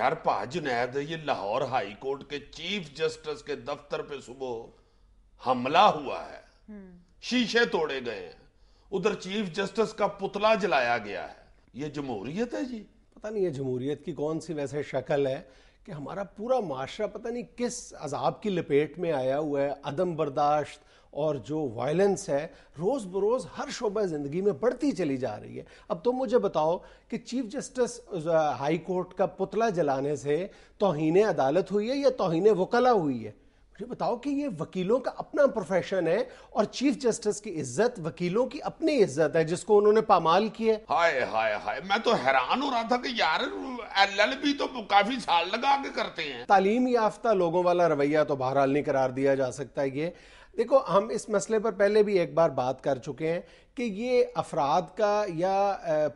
यार पाज जुनैद ये लाहौर हाई कोर्ट के चीफ जस्टिस के दफ्तर पे सुबह हमला हुआ है हम्म। शीशे तोड़े गए हैं उधर चीफ जस्टिस का पुतला जलाया गया है ये जमहूरियत है जी पता नहीं ये जमहूरियत की कौन सी वैसे शक्ल है कि हमारा पूरा माशरा पता नहीं किस अजाब की लपेट में आया हुआ है अदम बर्दाश्त और जो वायलेंस है रोज़ बरोज़ हर शोबा ज़िंदगी में बढ़ती चली जा रही है अब तुम तो मुझे बताओ कि चीफ जस्टिस हाई कोर्ट का पुतला जलाने से तोहन अदालत हुई है या तोहन वकला हुई है मुझे बताओ कि ये वकीलों का अपना प्रोफेशन है और चीफ जस्टिस की इज्जत वकीलों की अपनी इज्जत है जिसको उन्होंने पामाल की है हाय हाय हाय मैं तो हैरान हो रहा था कि यार एल एल बी तो काफी साल लगा के करते हैं तालीम याफ्ता लोगों वाला रवैया तो बहरहाल नहीं करार दिया जा सकता ये देखो हम इस मसले पर पहले भी एक बार बात कर चुके हैं कि ये अफराद का या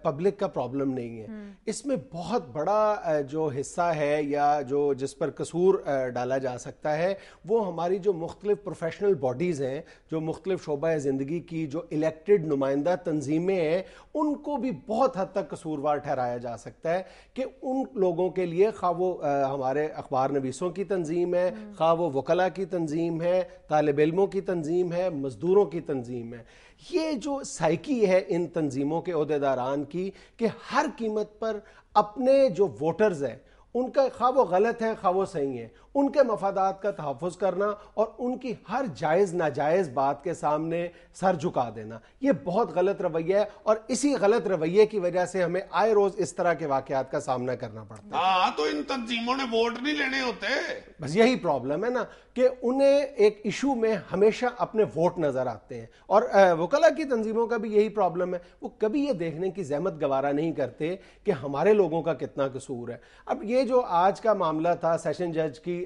पब्लिक का प्रॉब्लम नहीं है हम्म। इसमें बहुत बड़ा जो हिस्सा है या जो जिस पर कसूर डाला जा सकता है वो हमारी जो मुख्तलिफ प्रोफेशनल बॉडीज़ हैं जो मुख्तलिफ शोबा ज़िंदगी की जो इलेक्टेड नुमाइंदा तंजीमें हैं उनको भी बहुत हद तक कसूरवार ठहराया जा सकता है कि उन लोगों के लिए खा वो हमारे अखबार नवीसों की तंजीम है हम्म। खा वो वकला की तंजीम है तालब इलमों की तंजीम है मज़दूरों की तंजीम है ये जो साइकी है इन तंजीमों के अहदेदारान की कि हर कीमत पर अपने जो वोटर्स हैं उनका खा वो गलत है खा वो सही है उनके मफादात का तहफ़ करना और उनकी हर जायज़ नाजायज़ बात के सामने सर झुका देना ये बहुत गलत रवैया है और इसी गलत रवैये की वजह से हमें आए रोज़ इस तरह के वाकत का सामना करना पड़ता है हाँ तो इन तंजीमों ने वोट नहीं लेने होते बस यही प्रॉब्लम है ना कि उन्हें एक इशू में हमेशा अपने वोट नज़र आते हैं और वकला की तंजीमों का भी यही प्रॉब्लम है वो कभी ये देखने की जहमत गवारा नहीं करते कि हमारे लोगों का कितना कसूर है अब ये जो आज का मामला था सेशन जज की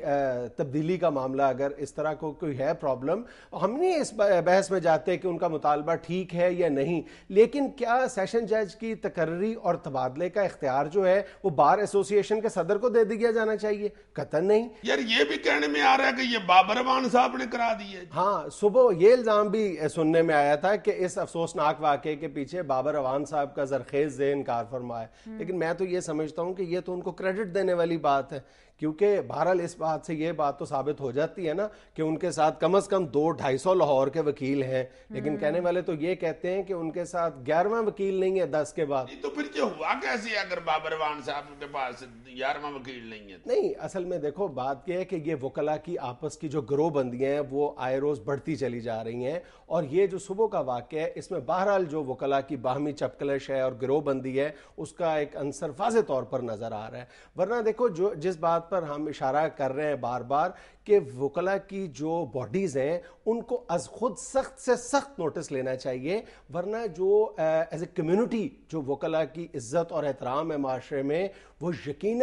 तब्दीली का मामला अगर इस तरह को कोई है प्रॉब्लम हम नहीं इस बहस में जाते कि उनका मुतालबा ठीक है या नहीं लेकिन क्या सेशन जज की तकर्री और तबादले का इख्तियार जो है वो बार एसोसिएशन के सदर को दे दिया जाना चाहिए कतन नहीं यार ये भी कहने में आ रहा है कि ये बाबरवान साहब ने करा दिए हाँ सुबह ये इल्ज़ाम भी सुनने में आया था कि इस अफसोसनाक वाक्य के पीछे बाबर अवान साहब का जरखेज इनकार फरमाया हम्म। लेकिन मैं तो ये समझता हूँ कि ये तो उनको क्रेडिट देने देने वाली बात है क्योंकि बहरहाल इस बात से यह बात तो साबित हो जाती है ना कि उनके साथ कम से कम दो ढाई सौ लाहौर के वकील हैं लेकिन हम्म। कहने वाले तो ये कहते हैं कि उनके साथ ग्यारहवा वकील नहीं है दस के बाद तो फिर ये हुआ कैसे अगर बाबरवान साहब के पास ग्यारहवा वकील नहीं है नहीं असल में देखो बात यह है कि ये वकला की आपस की जो ग्रोह बंदियां हैं वो आए रोज बढ़ती चली जा रही हैं और ये जो सुबह का वाक्य है इसमें बहरहाल जो वकला की बाहमी चपकलश है और ग्रोह बंदी है उसका एक अंसर वाज तौर पर नजर आ रहा है वरना देखो जो जिस बात पर हम इशारा कर रहे हैं बार बार कि वकला की जो बॉडीज हैं उनको अज खुद सख्त से सख्त नोटिस लेना चाहिए वरना जो एज ए कम्यूनिटी जो वकला की इज्जत और एहतराम है माशरे में वो यकीन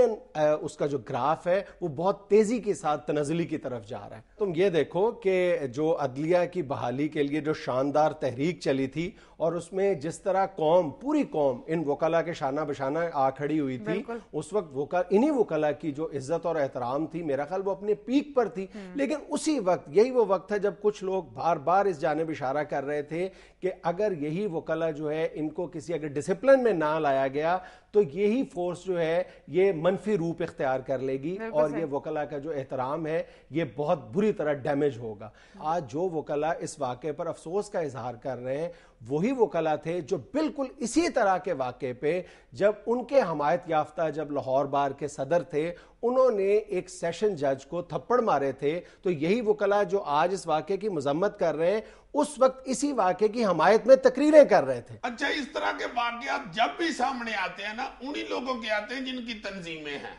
उसका जो ग्राफ है वो बहुत तेज़ी के साथ तनजली की तरफ जा रहा है तुम ये देखो कि जो अदलिया की बहाली के लिए जो शानदार तहरीक चली थी और उसमें जिस तरह कौम पूरी कौम इन वकला के शाना बशाना आ खड़ी हुई थी उस वक्त वो इन्हीं वकला की जो इज्जत और एहतराम थी मेरा ख्याल वो अपने पीक पर थी हम्म। लेकिन उसी वक्त यही वो वक्त था जब कुछ लोग बार बार इस जानब इशारा कर रहे थे कि अगर यही वकला जो है इनको किसी अगर डिसिप्लिन में ना लाया गया तो यही फोर्स जो है ये मनफी रूप इख्तियार कर लेगी और ये वकला का जो एहतराम है ये बहुत बुरी तरह डैमेज होगा हम्म। आज जो वकला इस वाक़े पर अफसोस का इजहार कर रहे हैं वही वकला थे जो बिल्कुल इसी तरह के वाक़े पे जब उनके हमायत याफ्ता जब लाहौर बार के सदर थे उन्होंने एक सेशन जज को थप्पड़ मारे रहे थे तो यही वकला जो आज इस वाक्य की मजम्मत कर रहे हैं उस वक्त इसी वाक्य की हमायत में तकरीरें कर रहे थे अच्छा इस तरह के वाक्य जब भी सामने आते हैं ना उन्हीं लोगों के आते हैं जिनकी तंजीमें हैं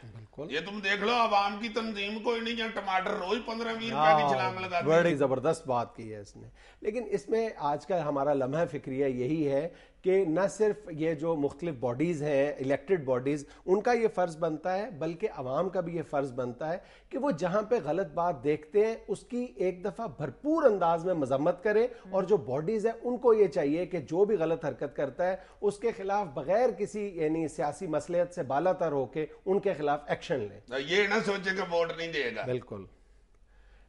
ये तुम देख लो आवाम की तंजीम को टमाटर रोज पंद्रह बड़ी जबरदस्त बात की है इसने लेकिन इसमें आज का हमारा लम्हा फिक्रिया यही है कि न सिर्फ ये जो मुख्तलिफ बॉडीज़ हैं इलेक्टेड बॉडीज़ उनका ये फ़र्ज़ बनता है बल्कि आवाम का भी ये फ़र्ज़ बनता है कि वो जहाँ पर गलत बात देखते हैं उसकी एक दफ़ा भरपूर अंदाज में मजम्मत करें और जो बॉडीज़ हैं उनको ये चाहिए कि जो भी गलत हरकत करता है उसके खिलाफ बगैर किसी यानी सियासी मसलियत से तर होकर उनके खिलाफ एक्शन लें तो ये ना सोचे कि वोट नहीं देगा बिल्कुल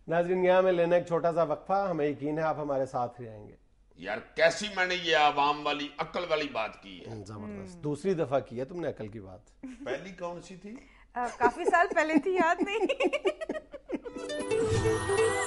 नाजरीन यहाँ में लेना एक छोटा सा वक्फा हमें यकीन है आप हमारे साथ ही रहेंगे यार कैसी मैंने ये आवाम वाली अकल वाली बात की है हम्म, जबरदस्त हम्म। दूसरी दफा की है तुमने अकल की बात पहली कौन सी थी आ, काफी साल पहले थी याद नहीं